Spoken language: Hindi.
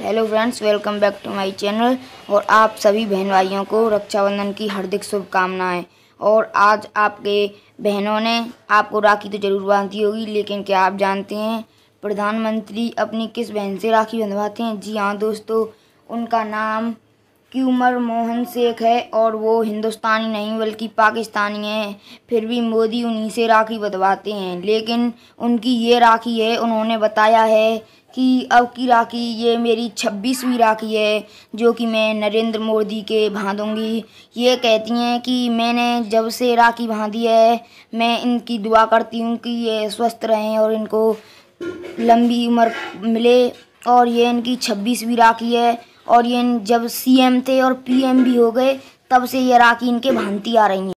hello friends welcome back to my channel और आप सभी बहन भाइयों को रक्षाबंधन की हार्दिक शुभकामनाएं और आज आपके बहनों ने आपको राखी तो जरूर बांधी होगी लेकिन क्या आप जानते हैं प्रधानमंत्री अपनी किस बहन से राखी बंधवाते हैं जी हाँ दोस्तों उनका नाम क्यूमर मोहन शेख है और वो हिंदुस्तानी नहीं बल्कि पाकिस्तानी हैं फिर भी मोदी उन्हीं से राखी बंधवाते हैं लेकिन उनकी ये राखी है उन्होंने बताया है कि अब की राखी ये मेरी छब्बीसवीं राखी है जो कि मैं नरेंद्र मोदी के बांधूंगी ये कहती हैं कि मैंने जब से राखी बांधी है मैं इनकी दुआ करती हूँ कि ये स्वस्थ रहें और इनको लंबी उम्र मिले और ये इनकी छब्बीसवीं राखी है और ये जब सीएम थे और पीएम भी हो गए तब से ये राखी इनके भांति आ रही हैं